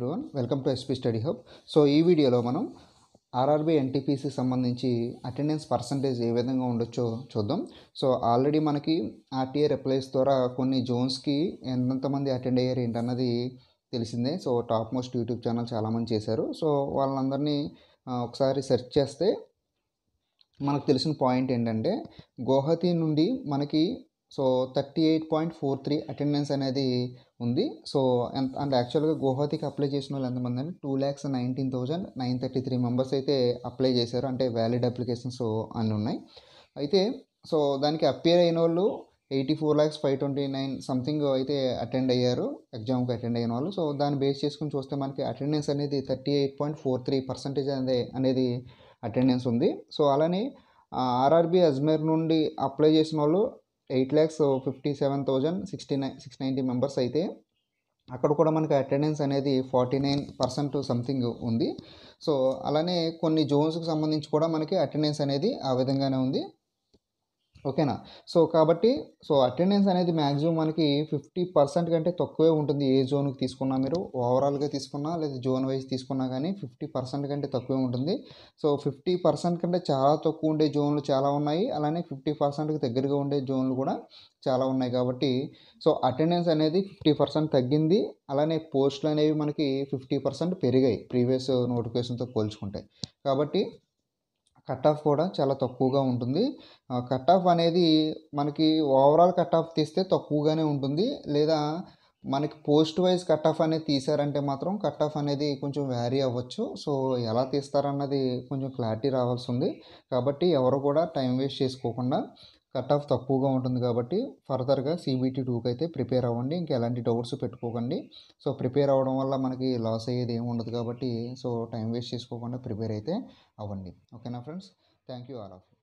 everyone welcome to SP study hub so ఈ వీడియోలో మనం ఆర్ఆర్బీ ఎన్టీపీసీ సంబంధించి అటెండెన్స్ పర్సంటేజ్ ఏ విధంగా ఉండొచ్చో చూద్దాం సో ఆల్రెడీ మనకి ఆర్టీఏ రిప్లైస్ ద్వారా కొన్ని జోన్స్కి ఎంతమంది అటెండ్ అయ్యారు ఏంటన్నది తెలిసిందే so top most YouTube channel చాలామంది చేశారు సో వాళ్ళందరినీ ఒకసారి సెర్చ్ చేస్తే మనకు తెలిసిన పాయింట్ ఏంటంటే గౌహతి నుండి మనకి so thirty eight point four three attendance అనేది ఉంది సో అండ్ అండ్ యాక్చువల్గా గోహతికి అప్లై చేసిన వాళ్ళు ఎంతమంది అంటే two lakhs nineteen thousand nine thirty three members అయితే అప్లై చేశారు అంటే వ్యాలిడ్ అప్లికేషన్స్ అన్నీ ఉన్నాయి అయితే సో దానికి అప్పేర్ అయిన వాళ్ళు eighty four lakhs five twenty nine something అయితే అటెండ్ అయ్యారు ఎగ్జామ్కి అటెండ్ అయిన వాళ్ళు సో దాన్ని బేస్ చేసుకుని చూస్తే మనకి అటెండెన్స్ అనేది thirty eight point four three percentage అనేది అనేది అటెండెన్స్ ఉంది సో అలానే ఆర్ఆర్బి అజ్మేర్ నుండి అప్లై చేసిన వాళ్ళు eight lakhs fifty seven thousand sixty nine six ninety members అయితే అక్కడ కూడా మనకి అటెండెన్స్ అనేది ఫార్టీ నైన్ పర్సెంట్ సంథింగ్ ఉంది సో అలానే కొన్ని జోన్స్కి సంబంధించి కూడా మనకి అటెండెన్స్ అనేది ఆ విధంగానే ఉంది ఓకేనా సో కాబట్టి సో అటెండెన్స్ అనేది మ్యాక్సిమం మనకి ఫిఫ్టీ పర్సెంట్ కంటే తక్కువే ఉంటుంది ఏ జోన్కి తీసుకున్నా మీరు ఓవరాల్గా తీసుకున్నా లేదా జోన్ వైజ్ తీసుకున్నా కానీ ఫిఫ్టీ పర్సెంట్ కంటే తక్కువే ఉంటుంది సో ఫిఫ్టీ పర్సెంట్ కంటే చాలా తక్కువ ఉండే జోన్లు చాలా ఉన్నాయి అలానే ఫిఫ్టీ పర్సెంట్కి దగ్గరగా ఉండే జోన్లు కూడా చాలా ఉన్నాయి కాబట్టి సో అటెండెన్స్ అనేది ఫిఫ్టీ పర్సెంట్ తగ్గింది అలానే పోస్టులు అనేవి మనకి ఫిఫ్టీ పర్సెంట్ పెరిగాయి ప్రీవియస్ నోటిఫికేషన్తో పోల్చుకుంటే కాబట్టి కట్ ఆఫ్ కూడా చాలా తక్కువగా ఉంటుంది కట్ ఆఫ్ అనేది మనకి ఓవరాల్ కట్ ఆఫ్ తీస్తే తక్కువగానే ఉంటుంది లేదా మనకి పోస్ట్ వైజ్ కట్ ఆఫ్ అనేది తీసారంటే మాత్రం కట్ ఆఫ్ అనేది కొంచెం వ్యారీ అవ్వచ్చు సో ఎలా తీస్తారన్నది కొంచెం క్లారిటీ రావాల్సి ఉంది కాబట్టి ఎవరు కూడా టైం వేస్ట్ చేసుకోకుండా కట్ ఆఫ్ తక్కువగా ఉంటుంది కాబట్టి ఫర్దర్గా సీబీటీ టూకి అయితే ప్రిపేర్ అవ్వండి ఇంకా ఎలాంటి డౌట్స్ పెట్టుకోకండి సో ప్రిపేర్ అవ్వడం వల్ల మనకి లాస్ అయ్యేది ఏమి ఉండదు కాబట్టి సో టైం వేస్ట్ చేసుకోకుండా ప్రిపేర్ అయితే అవ్వండి ఓకేనా friends thank you all of